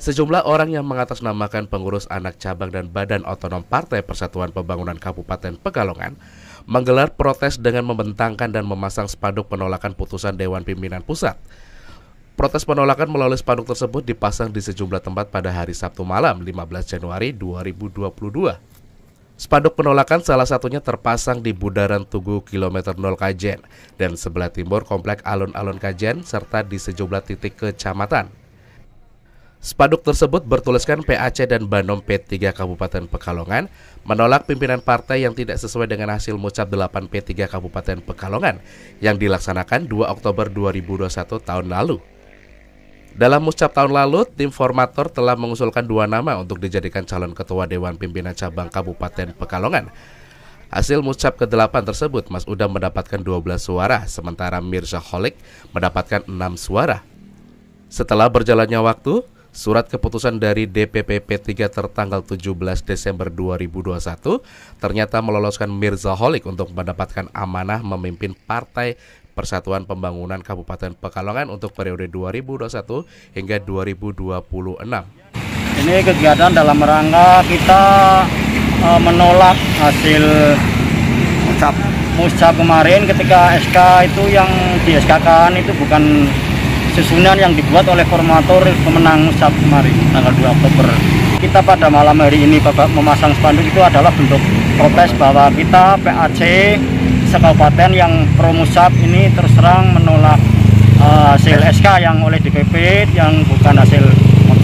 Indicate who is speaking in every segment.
Speaker 1: Sejumlah orang yang mengatasnamakan pengurus anak cabang dan badan otonom Partai Persatuan Pembangunan Kabupaten Pekalongan menggelar protes dengan membentangkan dan memasang spanduk penolakan putusan Dewan Pimpinan Pusat. Protes penolakan melalui spanduk tersebut dipasang di sejumlah tempat pada hari Sabtu malam 15 Januari 2022. Spanduk penolakan salah satunya terpasang di bundaran Tugu kilometer 0 Kajen dan sebelah timur Komplek Alun-Alun Kajen serta di sejumlah titik kecamatan. Spanduk tersebut bertuliskan PAC dan Banom P3 Kabupaten Pekalongan menolak pimpinan partai yang tidak sesuai dengan hasil mucap 8 P3 Kabupaten Pekalongan yang dilaksanakan 2 Oktober 2021 tahun lalu. Dalam mucap tahun lalu, tim formator telah mengusulkan dua nama untuk dijadikan calon ketua Dewan Pimpinan Cabang Kabupaten Pekalongan. Hasil mucap ke-8 tersebut, Mas Udam mendapatkan 12 suara, sementara Mirza Holik mendapatkan 6 suara. Setelah berjalannya waktu, Surat keputusan dari DPP P3 tertanggal 17 Desember 2021 ternyata meloloskan Mirza Holik untuk mendapatkan amanah memimpin Partai Persatuan Pembangunan Kabupaten Pekalongan untuk periode 2021 hingga 2026.
Speaker 2: Ini kegiatan dalam rangka kita e, menolak hasil musab musab kemarin ketika SK itu yang di SK-kan itu bukan susunan yang dibuat oleh formator pemenang saat kemarin tanggal 2 Oktober kita pada malam hari ini Bapak memasang spanduk itu adalah bentuk protes bahwa kita PAC sekabupaten yang promusab ini terserang menolak uh, hasil SK yang oleh DPP yang bukan hasil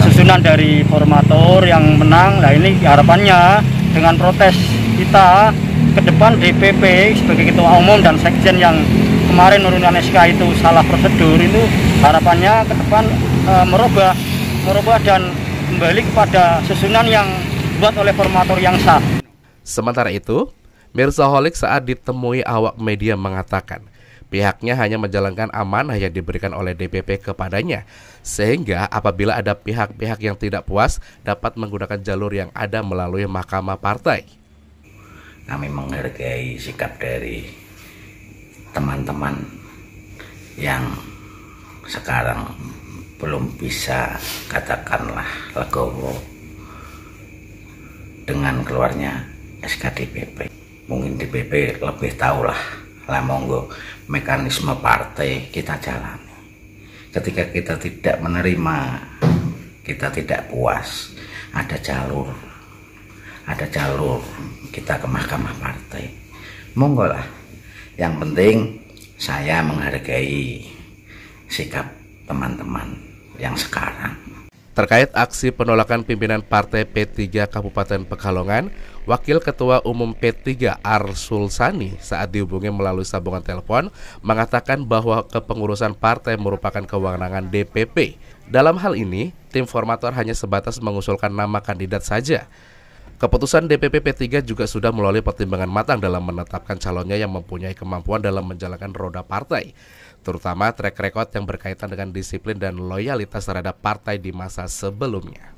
Speaker 2: susunan dari formator yang menang nah ini harapannya dengan protes kita ke depan DPP sebagai ketua umum dan sekjen yang kemarin nurunan SK itu salah prosedur itu harapannya ke depan e, merubah merubah dan kembali kepada susunan yang buat oleh formator yang sah.
Speaker 1: Sementara itu, Mirza Holik saat ditemui awak media mengatakan pihaknya hanya menjalankan amanah yang diberikan oleh DPP kepadanya sehingga apabila ada pihak-pihak yang tidak puas dapat menggunakan jalur yang ada melalui mahkamah partai.
Speaker 3: Kami nah, menghargai sikap dari teman-teman yang sekarang belum bisa katakanlah legowo dengan keluarnya SKDPP mungkin DPP lebih tahulah lah monggo mekanisme partai kita jalani ketika kita tidak menerima kita tidak puas ada jalur ada jalur kita ke mahkamah partai monggo lah yang penting saya menghargai sikap teman-teman yang sekarang.
Speaker 1: Terkait aksi penolakan pimpinan Partai P3 Kabupaten Pekalongan, Wakil Ketua Umum P3 Arsul Sani saat dihubungi melalui sambungan telepon mengatakan bahwa kepengurusan partai merupakan kewenangan DPP. Dalam hal ini, tim formator hanya sebatas mengusulkan nama kandidat saja. Keputusan DPP P3 juga sudah melalui pertimbangan matang dalam menetapkan calonnya yang mempunyai kemampuan dalam menjalankan roda partai terutama track record yang berkaitan dengan disiplin dan loyalitas terhadap partai di masa sebelumnya.